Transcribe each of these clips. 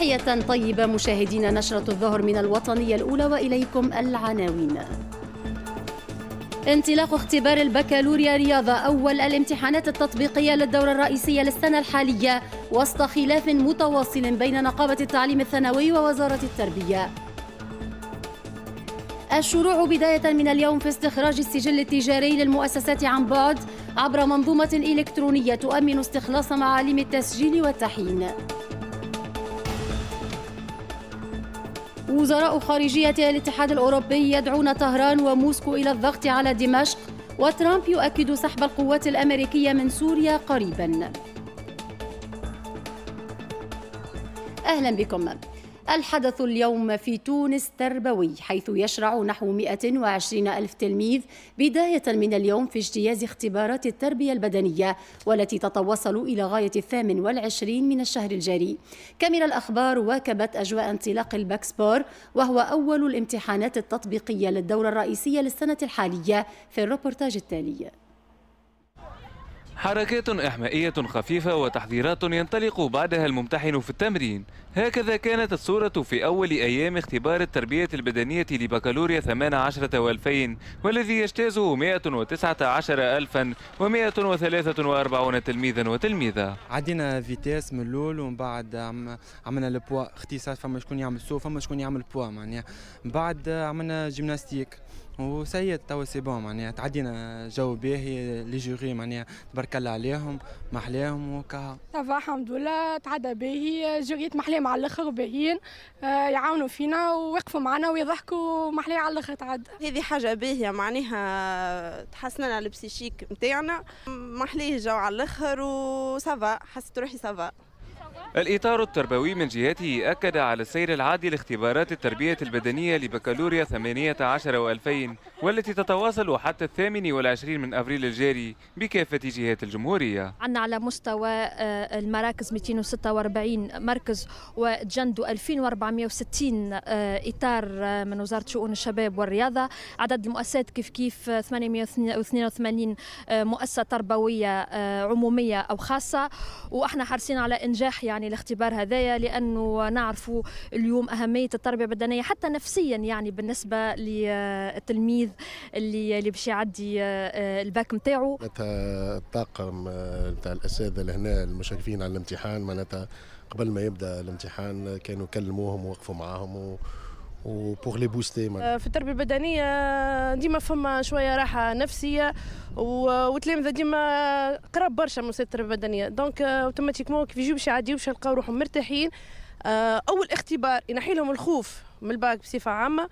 تحية طيبة مشاهدينا نشرة الظهر من الوطنية الأولى وإليكم العناوين انطلاق اختبار البكالوريا رياضة أول الامتحانات التطبيقية للدورة الرئيسية للسنة الحالية وسط خلاف متواصل بين نقابة التعليم الثانوي ووزارة التربية الشروع بداية من اليوم في استخراج السجل التجاري للمؤسسات عن بعد عبر منظومة إلكترونية تؤمن استخلاص معالم التسجيل والتحين وزراء خارجية الاتحاد الأوروبي يدعون طهران وموسكو إلى الضغط على دمشق وترامب يؤكد سحب القوات الأمريكية من سوريا قريباً أهلا بكم الحدث اليوم في تونس تربوي حيث يشرع نحو 120 ألف تلميذ بداية من اليوم في اجتياز اختبارات التربية البدنية والتي تتوصل إلى غاية الثامن والعشرين من الشهر الجاري كاميرا الأخبار واكبت أجواء انطلاق الباكسبور وهو أول الامتحانات التطبيقية للدورة الرئيسية للسنة الحالية في الروبورتاج التالي حركات إحمائية خفيفة وتحذيرات ينطلق بعدها الممتحن في التمرين هكذا كانت الصورة في أول أيام اختبار التربية البدنية لبكالوريا 18 و2000 والذي يجتازه ألفا و143 تلميذا وتلميذة عدينا فيتاس من الأول ومن بعد عملنا البوا اختصاص فما شكون يعمل سو فما شكون يعمل بوا معناها من بعد عملنا جيمناستيك وسيد توا سي بون معناها تعدينا جو باهي لي جوري معناها تبارك الله عليهم محلاهم وكا صافا الحمد لله تعدى باهي جوريت محلاهم على الاخر باهيين آه، يعاونوا فينا ويقفوا معنا ويضحكوا محلاه على الاخر تعدى هذه حاجه باهيه معناها لنا البسيشيك نتاعنا محلاه جو على الاخر وسافا حسيت روحي سافا الإطار التربوي من جهته أكد على السير العادي لاختبارات التربية البدنية لبكالوريا 18 و2000 والتي تتواصل حتى الثامن والعشرين من أبريل الجاري بكافة جهات الجمهورية عنا على مستوى آه، المراكز 246 مركز وتجندوا 2460 آه، إطار آه، من وزارة شؤون الشباب والرياضة عدد المؤسسات كيف كيف 882 مؤسسة تربوية عمومية أو خاصة وإحنا حريصين على إنجاح يعني يعني الاختبار هذايا لانه نعرفوا اليوم اهميه التربيه البدنيه حتى نفسيا يعني بالنسبه للتلميذ اللي اللي باش يعدي آه، الباك نتاعو معناتها الطاقم آه، نتاع الاساتذه لهنا المشرفين على الامتحان معناتها قبل ما يبدا الامتحان كانوا كلموهم ووقفوا معاهم و... وبور لي بوستي في التربيه البدنيه ديما فما شويه راحه نفسيه والتلامذه آه، ديما قراب برشا من التربيه البدنيه دونك اوتوماتيكمون آه، كيف يجيو باش يعديو باش يلقاو روحهم مرتاحين آه، اول اختبار ينحي لهم الخوف من الباك بصفه عامه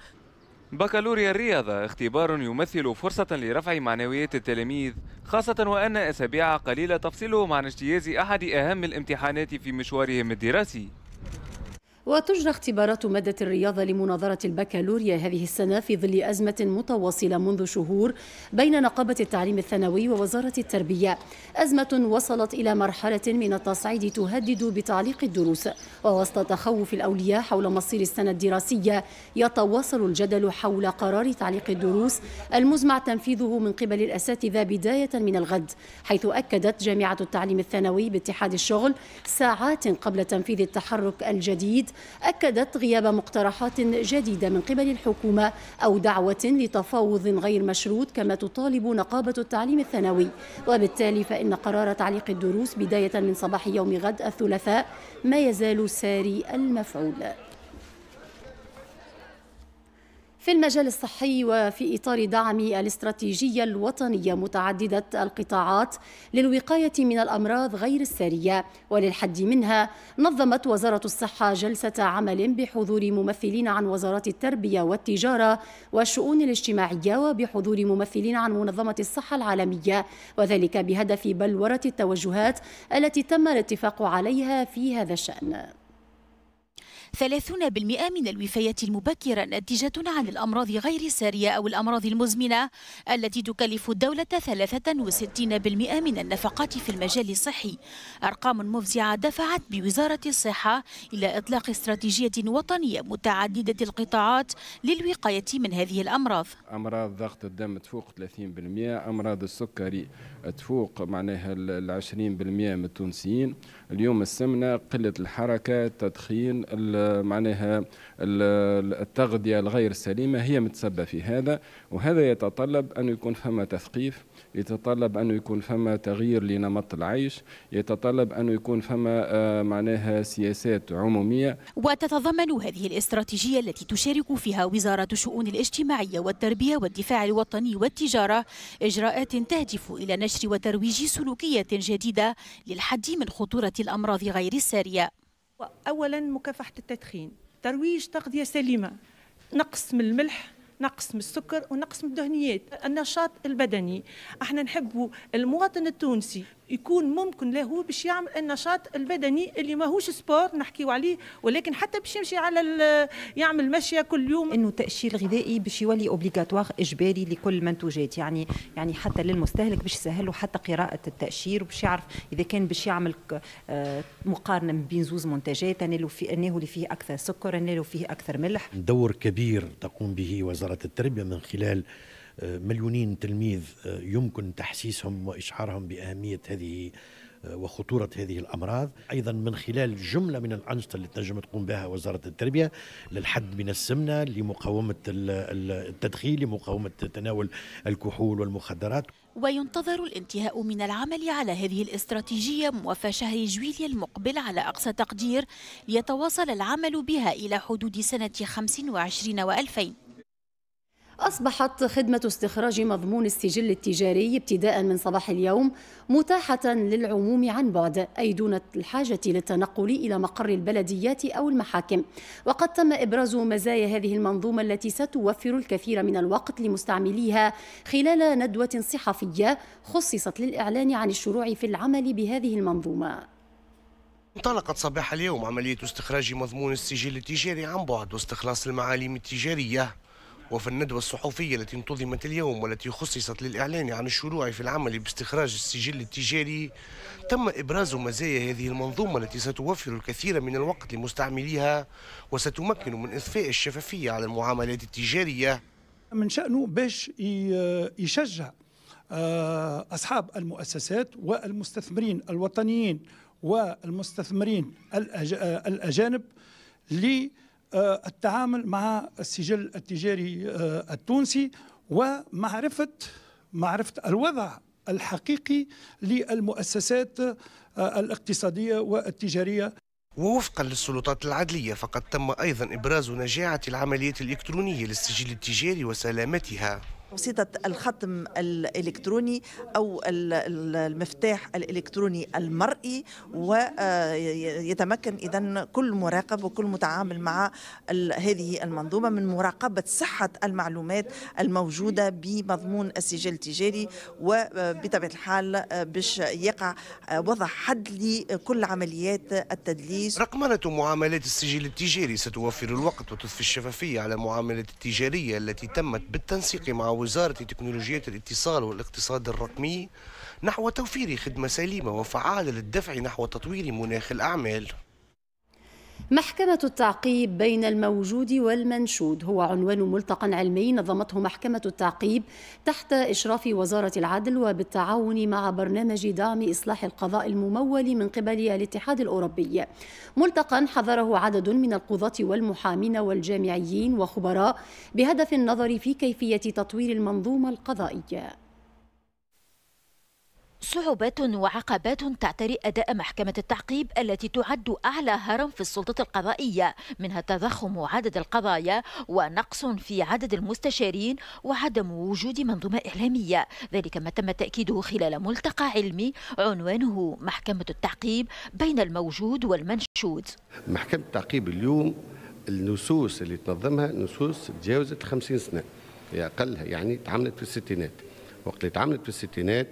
بكالوريا الرياضة اختبار يمثل فرصة لرفع معنويات التلاميذ خاصة وأن أسابيع قليلة تفصلهم عن اجتياز أحد أهم الامتحانات في مشوارهم الدراسي وتجرى اختبارات مادة الرياضة لمناظرة البكالوريا هذه السنة في ظل أزمة متواصلة منذ شهور بين نقابة التعليم الثانوي ووزارة التربية أزمة وصلت إلى مرحلة من التصعيد تهدد بتعليق الدروس ووسط تخوف الأولياء حول مصير السنة الدراسية يتواصل الجدل حول قرار تعليق الدروس المزمع تنفيذه من قبل الأساتذة بداية من الغد حيث أكدت جامعة التعليم الثانوي باتحاد الشغل ساعات قبل تنفيذ التحرك الجديد أكدت غياب مقترحات جديدة من قبل الحكومة أو دعوة لتفاوض غير مشروط كما تطالب نقابة التعليم الثانوي وبالتالي فإن قرار تعليق الدروس بداية من صباح يوم غد الثلاثاء ما يزال ساري المفعول في المجال الصحي وفي إطار دعم الاستراتيجية الوطنية متعددة القطاعات للوقاية من الأمراض غير السارية وللحد منها نظمت وزارة الصحة جلسة عمل بحضور ممثلين عن وزارات التربية والتجارة والشؤون الاجتماعية وبحضور ممثلين عن منظمة الصحة العالمية وذلك بهدف بلورة التوجهات التي تم الاتفاق عليها في هذا الشأن 30% من الوفيات المبكرة ناتجة عن الأمراض غير السارية أو الأمراض المزمنة التي تكلف الدولة 63% من النفقات في المجال الصحي أرقام مفزعة دفعت بوزارة الصحة إلى إطلاق استراتيجية وطنية متعددة القطاعات للوقاية من هذه الأمراض أمراض ضغط الدم تفوق 30% أمراض السكري تفوق معناها العشرين 20% من التونسيين اليوم السمنه قله الحركه تدخين معناها التغذيه الغير سليمه هي متسبه في هذا وهذا يتطلب أن يكون فما تثقيف يتطلب أنه يكون فما تغيير لنمط العيش يتطلب أنه يكون فما آه، معناها سياسات عمومية وتتضمن هذه الاستراتيجية التي تشارك فيها وزارة الشؤون الاجتماعية والتربية والدفاع الوطني والتجارة إجراءات تهدف إلى نشر وترويج سلوكيات جديدة للحد من خطورة الأمراض غير السارية أولا مكافحة التدخين ترويج تغذية سليمة نقص من الملح نقص من السكر ونقص من الدهنيات النشاط البدني احنا نحبوا المواطن التونسي يكون ممكن له باش يعمل النشاط البدني اللي ماهوش سبور نحكيو عليه ولكن حتى باش يمشي على يعمل مشيه كل يوم انه التاشير الغذائي باش يولي اوبليغاتوار اجباري لكل المنتوجات يعني يعني حتى للمستهلك باش يسهل حتى قراءه التاشير وباش يعرف اذا كان باش يعمل آه، مقارنه بين زوز منتجات انه في انه اللي فيه اكثر سكر انه فيه اكثر ملح دور كبير تقوم به وزاره التربيه من خلال آه، مليونين تلميذ آه، يمكن تحسيسهم وإشعارهم بأهمية هذه آه، وخطورة هذه الأمراض أيضا من خلال جملة من الأنشطة اللي تنجم تقوم بها وزارة التربية للحد من السمنة لمقاومة التدخين لمقاومة تناول الكحول والمخدرات وينتظر الانتهاء من العمل على هذه الاستراتيجية موفى شهر جويليا المقبل على أقصى تقدير ليتواصل العمل بها إلى حدود سنة 25 و2000 أصبحت خدمة استخراج مضمون السجل التجاري ابتداء من صباح اليوم متاحة للعموم عن بعد أي دون الحاجة للتنقل إلى مقر البلديات أو المحاكم وقد تم إبراز مزايا هذه المنظومة التي ستوفر الكثير من الوقت لمستعمليها خلال ندوة صحفية خصصت للإعلان عن الشروع في العمل بهذه المنظومة انطلقت صباح اليوم عملية استخراج مضمون السجل التجاري عن بعد واستخلاص المعالم التجارية وفي الندوة الصحفية التي انتظمت اليوم والتي خصصت للإعلان عن الشروع في العمل باستخراج السجل التجاري تم إبراز مزايا هذه المنظومة التي ستوفر الكثير من الوقت لمستعمليها وستمكن من إضفاء الشفافية على المعاملات التجارية من شأنه باش يشجع آه، أصحاب المؤسسات والمستثمرين الوطنيين والمستثمرين آه، الأجانب لي آه، التعامل مع السجل التجاري آه، التونسي ومعرفة معرفة الوضع الحقيقي للمؤسسات آه، الاقتصادية والتجارية ووفقا للسلطات العدلية فقد تم أيضا إبراز نجاعة العمليات الإلكترونية للسجل التجاري وسلامتها وسيطة الختم الإلكتروني أو المفتاح الإلكتروني المرئي ويتمكن آه، إذا كل مراقب وكل متعامل مع هذه المنظومة من مراقبة صحة المعلومات الموجودة بمضمون السجل التجاري وبطبيعة آه، الحال آه، باش يقع وضع حد لكل عمليات التدليس رقمنة معاملات السجل التجاري ستوفر الوقت وتضفي الشفافية على المعاملات التجارية التي تمت بالتنسيق مع وزارة تكنولوجيات الاتصال والاقتصاد الرقمي نحو توفير خدمة سليمة وفعالة للدفع نحو تطوير مناخ الأعمال محكمة التعقيب بين الموجود والمنشود هو عنوان ملتقى علمي نظمته محكمة التعقيب تحت إشراف وزارة العدل وبالتعاون مع برنامج دعم إصلاح القضاء الممول من قبل الاتحاد الأوروبي. ملتقى حضره عدد من القضاة والمحامين والجامعيين وخبراء بهدف النظر في كيفية تطوير المنظومة القضائية. صعوبات وعقبات تعتري أداء محكمة التعقيب التي تعد أعلى هرم في السلطة القضائية منها تضخم عدد القضايا ونقص في عدد المستشارين وعدم وجود منظومة إعلامية ذلك ما تم تأكيده خلال ملتقى علمي عنوانه محكمة التعقيب بين الموجود والمنشود محكمة التعقيب اليوم النصوص اللي تنظمها نصوص تجاوزت 50 سنة أقلها يعني تعملت في الستينات وقت اللي تعملت في الستينات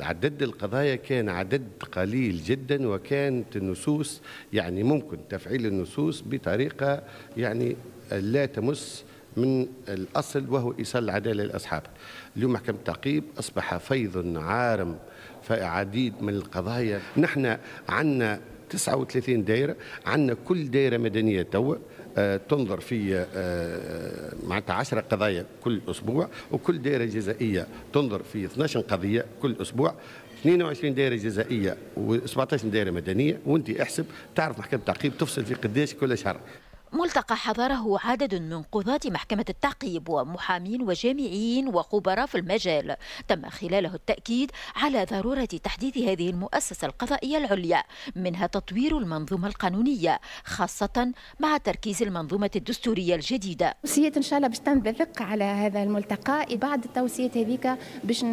عدد القضايا كان عدد قليل جدا وكانت النصوص يعني ممكن تفعيل النصوص بطريقة يعني لا تمس من الأصل وهو إيصال العدالة لأصحابها اليوم محكمة التعقيب أصبح فيض عارم في عديد من القضايا نحن عندنا 39 دائرة عندنا كل دائرة مدنية توا آه، تنظر في آه، آه، معناتها 10 قضايا كل اسبوع وكل دائره جزائيه تنظر في 12 قضيه كل اسبوع 22 دائره جزائيه و17 دائره مدنيه وانت احسب تعرف محكمه التعقيب تفصل في قداش كل شهر ملتقى حضره عدد من قضاة محكمة التعقيب ومحامين وجامعيين وخبراء في المجال تم خلاله التأكيد على ضرورة تحديث هذه المؤسسة القضائية العليا منها تطوير المنظومة القانونية خاصة مع تركيز المنظومة الدستورية الجديدة توصية إن شاء الله باش تنبثق على هذا الملتقى بعد التوصيات هذيك باش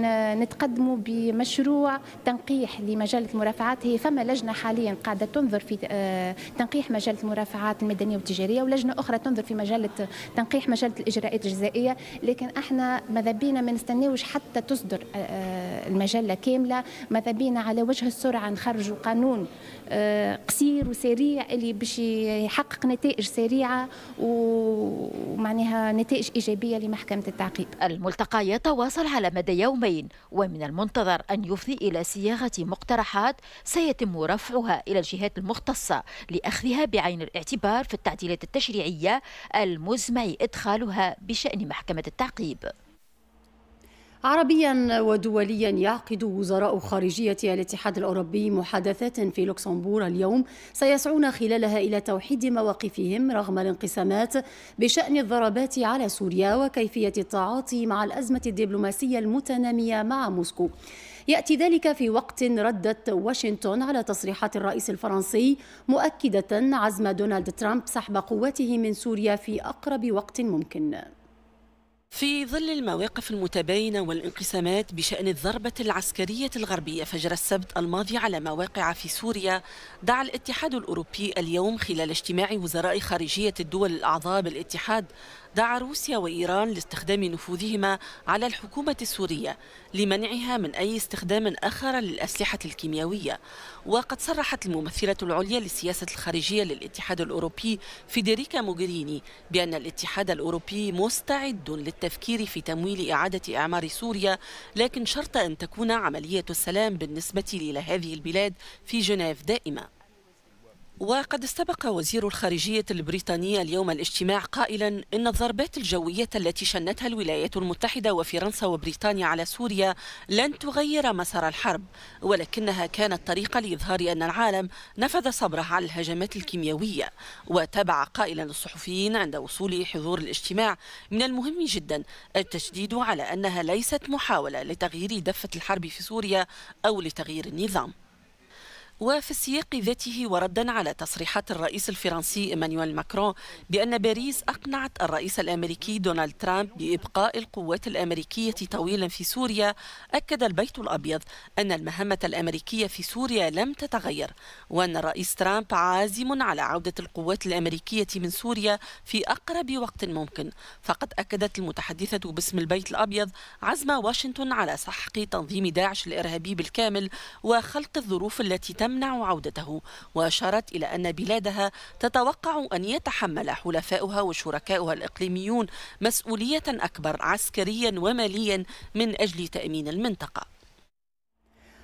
نتقدموا بمشروع تنقيح لمجال المرافعات هي فما لجنة حاليا قاعدة تنظر في آه، تنقيح مجال المرافعات المدنية والتجارية الجزائريه ولجنه اخرى تنظر في مجال تنقيح مجال الاجراءات الجزائيه لكن احنا ماذا بينا ما نستناوش حتى تصدر آه، آه، المجله كامله ماذا بينا على وجه السرعه نخرجوا قانون آه، قصير وسريع اللي باش يحقق نتائج سريعه ومعناها نتائج ايجابيه لمحكمه التعقيب. الملتقى يتواصل على مدى يومين ومن المنتظر ان يفضي الى صياغه مقترحات سيتم رفعها الى الجهات المختصه لاخذها بعين الاعتبار في التعديلات التشريعية المزمع إدخالها بشأن محكمة التعقيب عربيا ودوليا يعقد وزراء خارجية الاتحاد الأوروبي محادثات في لوكسمبورغ اليوم سيسعون خلالها إلى توحيد مواقفهم رغم الانقسامات بشأن الضربات على سوريا وكيفية التعاطي مع الأزمة الدبلوماسية المتنامية مع موسكو يأتي ذلك في وقت ردت واشنطن على تصريحات الرئيس الفرنسي مؤكدة عزم دونالد ترامب سحب قواته من سوريا في أقرب وقت ممكن في ظل المواقف المتباينة والانقسامات بشأن الضربة العسكرية الغربية فجر السبت الماضي على مواقع في سوريا دعا الاتحاد الأوروبي اليوم خلال اجتماع وزراء خارجية الدول الأعضاء بالاتحاد دعا روسيا وإيران لاستخدام نفوذهما على الحكومة السورية لمنعها من أي استخدام آخر للأسلحة الكيميائية وقد صرحت الممثلة العليا للسياسة الخارجية للاتحاد الأوروبي فيدريكا موغريني بأن الاتحاد الأوروبي مستعد للتفكير في تمويل إعادة إعمار سوريا لكن شرط أن تكون عملية السلام بالنسبة إلى هذه البلاد في جنيف دائمة وقد استبق وزير الخارجية البريطانية اليوم الاجتماع قائلا إن الضربات الجوية التي شنتها الولايات المتحدة وفرنسا وبريطانيا على سوريا لن تغير مسار الحرب ولكنها كانت طريقة لإظهار أن العالم نفذ صبره على الهجمات الكيميائية وتابع قائلا للصحفيين عند وصول حضور الاجتماع من المهم جدا التشديد على أنها ليست محاولة لتغيير دفة الحرب في سوريا أو لتغيير النظام وفي السياق ذاته وردا على تصريحات الرئيس الفرنسي إيمانويل ماكرون بأن باريس أقنعت الرئيس الأمريكي دونالد ترامب بإبقاء القوات الأمريكية طويلا في سوريا أكد البيت الأبيض أن المهمة الأمريكية في سوريا لم تتغير وأن الرئيس ترامب عازم على عودة القوات الأمريكية من سوريا في أقرب وقت ممكن فقد أكدت المتحدثة باسم البيت الأبيض عزم واشنطن على سحق تنظيم داعش الإرهابي بالكامل وخلق الظروف التي تم تمنع عودته وأشارت إلى أن بلادها تتوقع أن يتحمل حلفاؤها وشركاؤها الإقليميون مسؤولية أكبر عسكريا وماليا من أجل تأمين المنطقة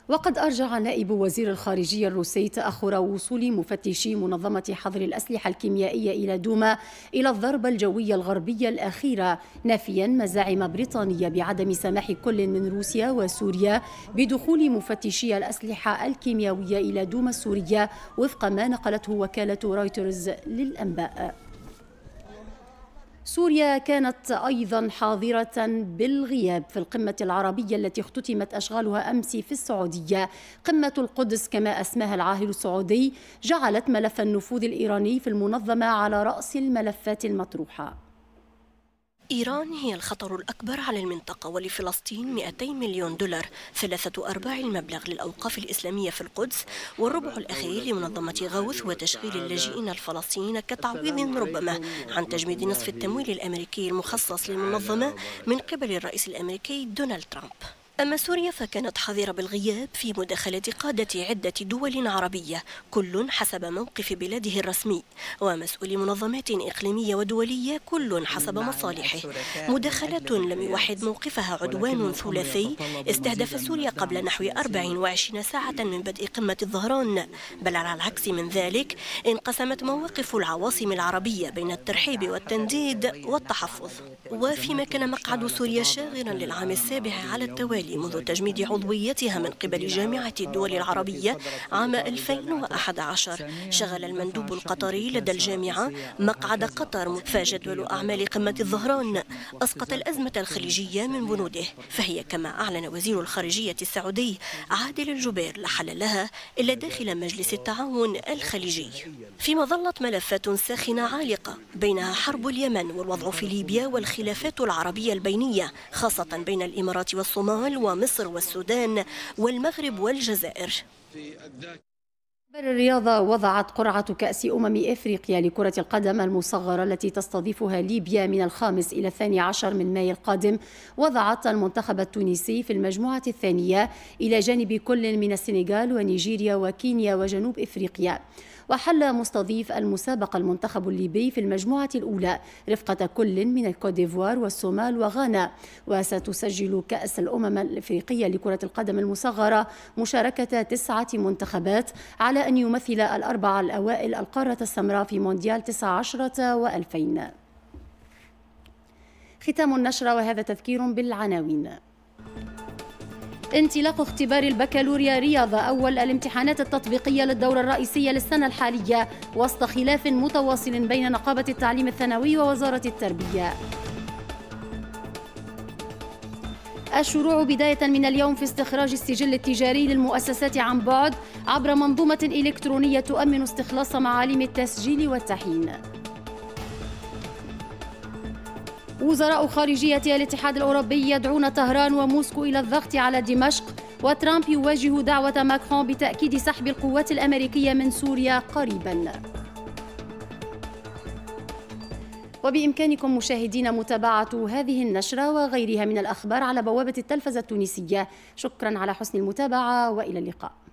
وقد أرجع نائب وزير الخارجية الروسي تأخر وصول مفتشي منظمة حظر الأسلحة الكيميائية إلى دوما إلى الضربة الجوية الغربية الأخيرة نافيا مزاعم بريطانية بعدم سماح كل من روسيا وسوريا بدخول مفتشي الأسلحة الكيميائية إلى دوما السورية وفق ما نقلته وكالة رويترز للأنباء سوريا كانت ايضا حاضره بالغياب في القمه العربيه التي اختتمت اشغالها امس في السعوديه قمه القدس كما اسماها العاهل السعودي جعلت ملف النفوذ الايراني في المنظمه على راس الملفات المطروحه إيران هي الخطر الأكبر على المنطقة ولفلسطين 200 مليون دولار ثلاثة أرباع المبلغ للأوقاف الإسلامية في القدس والربع الأخير لمنظمة غوث وتشغيل اللاجئين الفلسطينيين كتعويض ربما عن تجميد نصف التمويل الأمريكي المخصص للمنظمة من قبل الرئيس الأمريكي دونالد ترامب أما سوريا فكانت حذرة بالغياب في مداخلة قادة عدة دول عربية كل حسب موقف بلاده الرسمي ومسؤولي منظمات إقليمية ودولية كل حسب مصالحه مداخلات لم يوحد موقفها عدوان ثلاثي استهدف سوريا قبل نحو 24 ساعة من بدء قمة الظهران بل على العكس من ذلك انقسمت مواقف العواصم العربية بين الترحيب والتنديد والتحفظ وفيما كان مقعد سوريا شاغرا للعام السابع على التوالي التالي منذ تجميد عضويتها من قبل جامعة الدول العربية عام 2011 شغل المندوب القطري لدى الجامعة مقعد قطر فجدول أعمال قمة الظهران أسقط الأزمة الخليجية من بنوده فهي كما أعلن وزير الخارجية السعودي عادل الجبير لا حل لها إلا داخل مجلس التعاون الخليجي فيما ظلت ملفات ساخنة عالقة بينها حرب اليمن والوضع في ليبيا والخلافات العربية البينية خاصة بين الإمارات والصومال السنغال ومصر والسودان والمغرب والجزائر الرياضة وضعت قرعة كأس أمم إفريقيا لكرة القدم المصغرة التي تستضيفها ليبيا من الخامس إلى الثاني عشر من ماي القادم وضعت المنتخب التونسي في المجموعة الثانية إلى جانب كل من السنغال ونيجيريا وكينيا وجنوب إفريقيا وحل مستضيف المسابقة المنتخب الليبي في المجموعة الأولى رفقة كل من الكوت ديفوار والصومال وغانا وستسجل كأس الأمم الإفريقية لكرة القدم المصغرة مشاركة تسعة منتخبات على أن يمثل الأربعة الأوائل القارة السمراء في مونديال 19 و2000 ختام النشرة وهذا تذكير بالعناوين انطلاق اختبار البكالوريا رياضة أول الامتحانات التطبيقية للدورة الرئيسية للسنة الحالية وسط خلاف متواصل بين نقابة التعليم الثانوي ووزارة التربية الشروع بداية من اليوم في استخراج السجل التجاري للمؤسسات عن بعد عبر منظومة إلكترونية تؤمن استخلاص معالم التسجيل والتحين وزراء خارجية الاتحاد الأوروبي يدعون طهران وموسكو إلى الضغط على دمشق وترامب يواجه دعوة ماكرون بتأكيد سحب القوات الأمريكية من سوريا قريباً وبإمكانكم مشاهدينا متابعة هذه النشرة وغيرها من الأخبار على بوابة التلفزة التونسية شكرا على حسن المتابعة وإلى اللقاء